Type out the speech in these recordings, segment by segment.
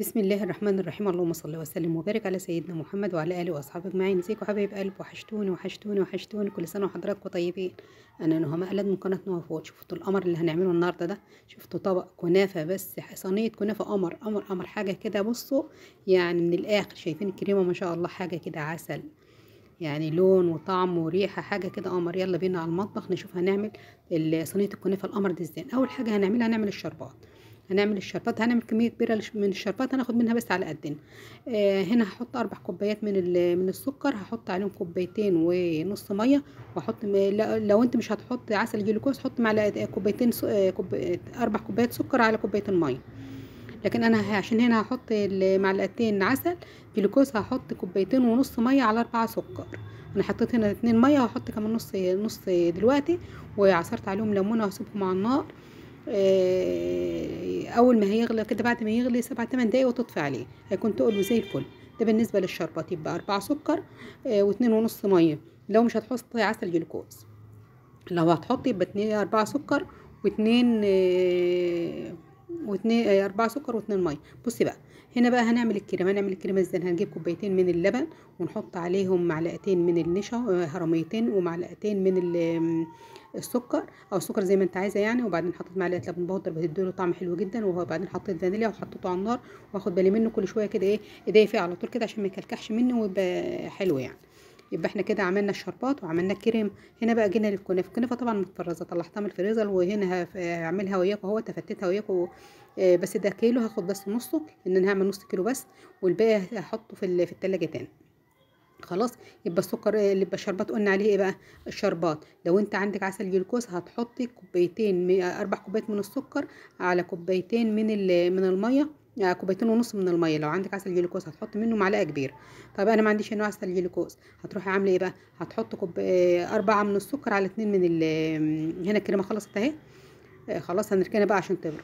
بسم الله الرحمن الرحيم اللهم صل وسلم وبارك على سيدنا محمد وعلى اله واصحابه اجمعين ازيكم حبايب قلب وحشتوني وحشتوني وحشتوني كل سنه وحضراتكم طيبين انا نهى مقلد من قناه نهى فوت شفتوا القمر اللي هنعمله النهارده ده شفتوا طبق كنافه بس صينيه كنافه قمر قمر قمر حاجه كده بصوا يعني من الاخر شايفين الكريمه ما شاء الله حاجه كده عسل يعني لون وطعم وريحه حاجه كده قمر يلا بينا على المطبخ نشوف هنعمل صينيه الكنافه القمر دي ازاي اول حاجه هنعملها هنعمل الشربات هنعمل الشربات هنعمل كميه كبيره من الشربات هناخد منها بس على قدنا آه، هنا هحط اربع كوبايات من من السكر هحط عليهم كوبايتين ونص ميه واحط لو انت مش هتحط عسل جلوكوز حط معلقه آه، كوبايتين آه، اربع كوبايات سكر على كوبايتين ميه لكن انا عشان هنا هحط معلقتين عسل جلوكوز هحط كوبايتين ونص ميه على اربعه سكر انا حطيت هنا اتنين ميه وهحط كمان نص نص دلوقتي وعصرت عليهم ليمونه وهسيبهم على النار آه، اول ما هيغلى كده بعد ما يغلي سبع تمن دقايق وتطفي عليه هيكون تقله زي الفل ده بالنسبه للشربات يبقى طيب اربعة سكر آه، واتنين ونص ميه لو مش هتحطي عسل جلوكوز لو هتحطي يبقى اتنين اربعة سكر واتنين آه، واتنين آه، اربعة سكر واتنين ميه بصي بقى هنا بقى هنعمل الكريمه هنعمل الكريمه ازاي هنجيب كوبايتين من اللبن ونحط عليهم معلقتين من النشا آه، هرميتين ومعلقتين من السكر او السكر زي ما انت عايزه يعني وبعدين حطيت معلقه لبن بودر بتديله طعم حلو جدا وبعدين حطيت فانيليا وحطيته على النار واخد بالي منه كل شويه كده ايه ايديا فيه على طول كده عشان ما يكلكحش منه ويبقى حلو يعني يبقى احنا كده عملنا الشربات وعملنا الكريم هنا بقى جينا للكنافه الكنافه طبعا متفرزه طلعتها من الفريزر وهنا هعملها وياكم اهو تفتتها وياكم آه، بس ده كيلو هاخد بس نصه ان انا هعمل نص كيلو بس والباقي هحطه في في التلاجة تاني خلاص يبقى السكر اللي آه، يبقى الشربات قلنا عليه ايه بقى الشربات لو انت عندك عسل جلوكوز هتحطي كوبايتين اربع كوبايات من السكر على كوبايتين من من الميه آه، كوبايتين ونص من الميه لو عندك عسل جلوكوز هتحط منه معلقه كبيره طب انا ما عنديش انواع عسل جلوكوز هتروحي عامله ايه بقى هتحط كوب آه، اربعه من السكر على اتنين من ال... هنا الكريمه خلصت اهي آه، خلاص هنركنها بقى عشان تبرد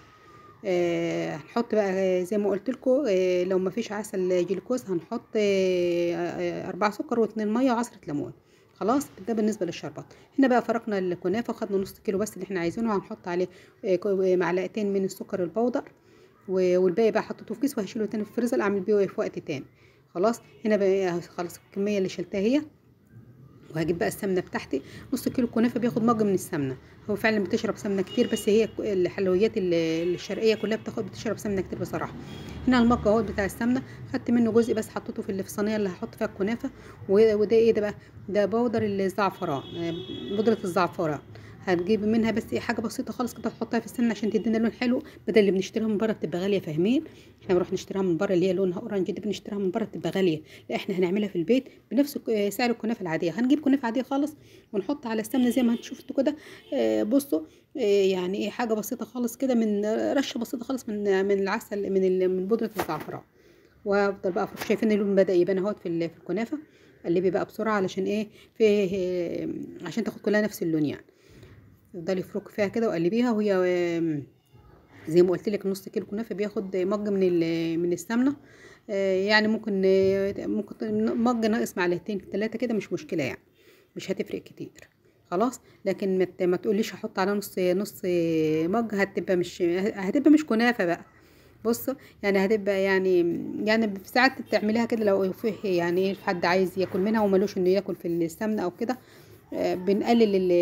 آه هنحط بقى زي ما قلت لكم آه لو ما فيش عسل جلوكوز هنحط آه اربعة سكر واتنين ميه وعصره ليمون خلاص ده بالنسبه للشربات هنا بقى فرقنا الكنافه وخدنا نص كيلو بس اللي احنا عايزينه هنحط عليه معلقتين من السكر البودر والباقي بقى حطيته في كيس وهشيله تاني في الفريزر اعمل بيه في وقت تاني خلاص هنا بقى إيه؟ خلاص الكميه اللي شلتها هي وهجيب بقى السمنه بتاعتي نص كيلو كنافه بياخد مج من السمنه هو فعلا بتشرب سمنه كتير بس هي الحلويات الشرقيه كلها بتاخد بتشرب سمنه كتير بصراحه هنا المج اهو بتاع السمنه خدت منه جزء بس حطيته في الصينيه اللي هحط فيها الكنافه وده ايه ده بقى ده بودر الزعفران بودره الزعفران هتجيب منها بس إيه، حاجه بسيطه خالص كده تحطها في السمنه عشان تدينا لون حلو بدل اللي بنشتريها من بره بتبقى غاليه فاهمين احنا بنروح نشتريها من بره اللي هي لونها اورنج دي بنشتريها من بره بتبقى غاليه لا احنا هنعملها في البيت بنفس سعر الكنافه العاديه هنجيب كنافه عاديه خالص ونحط على السمنه زي ما شفتوا كده آه بصوا آه، يعني ايه حاجه بسيطه خالص كده من رشه بسيطه خالص من من العسل من من بودره الزعفران وافضل بقى شايفين اللون بدا يبان اهوت في في الكنافه قلبي بقى بسرعه علشان ايه في آه، عشان تاخد كلها نفس اللون يعني افضلي فروك فيها كده وقلبيها وهي زي ما قلت لك نص كيلو كنافه بياخد مج من من السمنه آه، يعني ممكن ممكن مج ناقص معلقتين ثلاثه كده مش مشكله يعني مش هتفرق كتير خلاص لكن مت ما تقوليش هحط عليها نص نص مج هتبقى مش هتبقى مش كنافه بقى بص يعني هتبقى يعني يعني ساعات بتعمليها كده لو فيه يعني إيه، حد عايز ياكل منها وملوش انه ياكل في السمنه او كده آه، بنقلل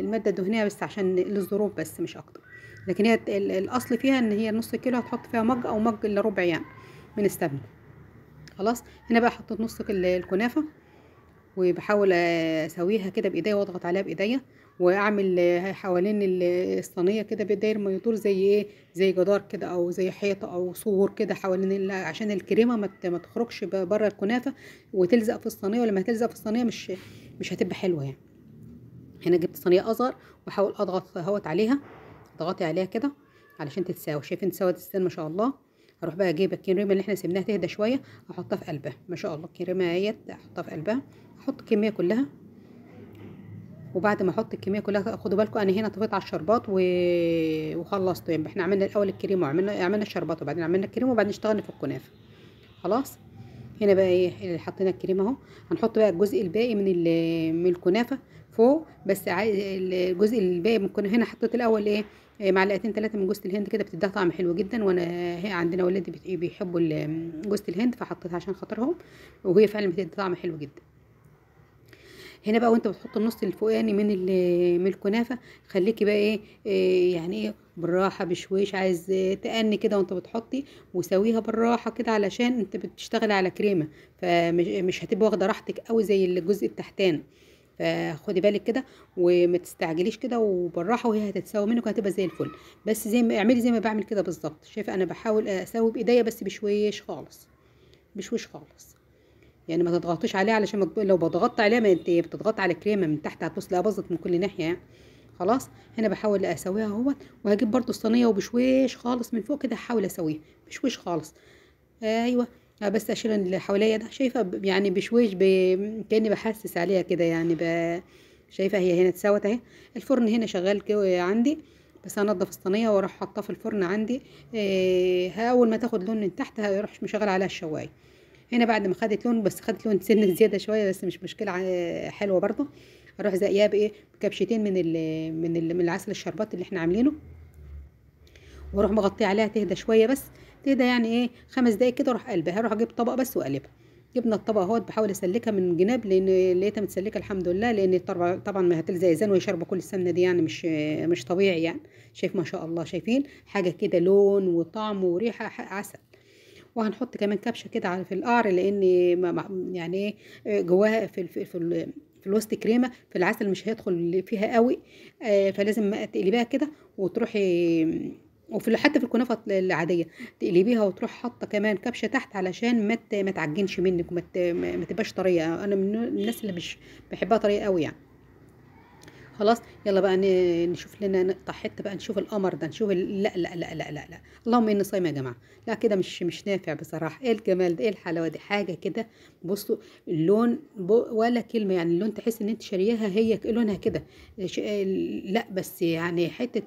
الماده الدهنيه بس عشان للظروف بس مش اكتر لكن هي الاصل فيها ان هي نص كيلو هتحط فيها مج او مج الا ربع يعني من السمنه خلاص هنا بقى حطيت نص الكنافه وبحاول اسويها كده بايديا واضغط عليها بايديا واعمل حوالين الصينيه كده بداير ما يطول زي ايه زي جدار كده او زي حيطه او سور كده حوالين عشان الكريمه ما تخرجش بره الكنافه وتلزق في الصينيه ولما تلزق في الصينيه مش مش هتبقى حلوه يعني هنا جبت صينيه اصغر واحاول اضغط اهوت عليها اضغطي عليها كده علشان تتساوي شايفين تساوت السن ما شاء الله هروح بقى اجيب الكريمه اللي احنا سيبناها تهدى شويه احطها في قلبها ما شاء الله الكريمه اهيت احطها في قلبها احط الكميه كلها وبعد ما احط الكميه كلها خدوا بالكم انا هنا طفيت على الشربات و... وخلصت يعني احنا عملنا الاول الكريمه وعملنا عملنا الشربات وبعدين عملنا الكريمه وبعدين اشتغلنا في الكنافه خلاص هنا بقى ايه حطينا الكريمه اهو هنحط بقى الجزء الباقي من من الكنافه فوق بس الجزء الباقي من الكنافه هنا حطيت الاول ايه إيه، معلقتين ثلاثه من جوزه الهند كده بتديها طعم حلو جدا وانا عندنا ولادي إيه، بيحبوا جوزه الهند فحطيتها عشان خاطرهم وهي فعلا بتدي طعم حلو جدا هنا بقى وانت بتحط النص الفوقاني يعني من من الكنافه خليكي بقى ايه, إيه يعني ايه بالراحه بشويش عايز تأني كده وانت بتحطي وسويها بالراحه كده علشان انت بتشتغلي على كريمه فمش هتبقى واخده راحتك قوي زي الجزء التحتاني فخدي بالك كده وما تستعجليش كده وبالراحه وهي هتتساوى منك وهتبقى زي الفل بس زي ما اعملي زي ما بعمل كده بالظبط شايفه انا بحاول اساوي بايديا بس بشويش خالص بشويش خالص يعني ما تضغطيش عليها علشان لو بضغطت عليها ما انت بتضغط على الكريمه من تحت هتبص لها باظت من كل ناحيه يعني. خلاص هنا بحاول اسويها اهو وهجيب برضو الصينيه وبشويش خالص من فوق كده هحاول اسويها بشويش خالص ايوه بس اشيل اللي حواليا ده شايفه يعني بشويش ب... كاني بحسس عليها كده يعني ب... شايفه هي هنا اتسوت اهي الفرن هنا شغال عندي بس هنضف الصينيه واروح حاطاه في الفرن عندي إيه اول ما تاخد لون من تحت هروح مشغل عليها الشوايه هنا بعد ما خدت لون بس خدت لون سن زياده شويه بس مش مشكله حلوه برضه اروح زقيها بايه بكبشتين من الـ من الـ من العسل الشربات اللي احنا عاملينه واروح مغطيه عليها تهدى شويه بس كده يعني ايه خمس دقايق كده اروح قلبها اروح اجيب طبق بس واقلبها جبنا الطبق اهوت بحاول اسلكها من جناب لان لقيتها متسلكه الحمد لله لان طبعا ما هتلزق وهي شاربه كل السمنه دي يعني مش مش طبيعي يعني شايف ما شاء الله شايفين حاجه كده لون وطعم وريحه عسل وهنحط كمان كبشه كده على في القعر لان يعني ايه جواها في في, في في الوسط كريمه في العسل مش هيدخل فيها قوي آه، فلازم تقلبيها كده وتروحي وفي حتى في الكنافه العاديه تقلبيها وتروح حاطه كمان كبشه تحت علشان ما تعجنش منك وما تبقاش طريه انا من الناس اللي مش بحبها طريه قوي يعني خلاص يلا بقى نشوف لنا نقطع حته بقى نشوف القمر ده نشوف لا لا لا لا لا لا اللهم اني صايمه يا جماعه لا كده مش مش نافع بصراحه ايه الجمال ده ايه الحلاوه دي حاجه كده بصوا اللون ولا كلمه يعني اللون تحس ان انت شارياها هي لونها كده لا بس يعني حته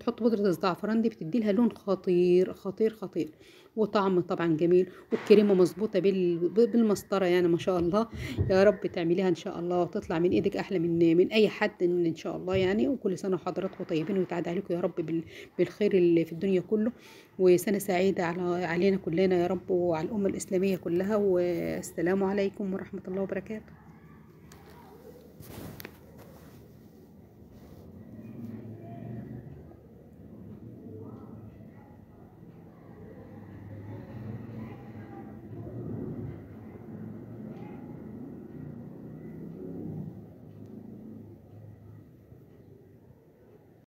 تحط بودره الزعفران دي بتدي لها لون خطير خطير خطير وطعم طبعا جميل والكريمه مظبوطه بالمسطره يعني ما شاء الله يا رب تعمليها ان شاء الله وتطلع من ايدك احلى من من اي حد ان شاء الله يعني وكل سنه وحضراتكم طيبين ويتعدى عليكم يا رب بالخير اللي في الدنيا كله وسنه سعيده على علينا كلنا يا رب وعلى الامه الاسلاميه كلها والسلام عليكم ورحمه الله وبركاته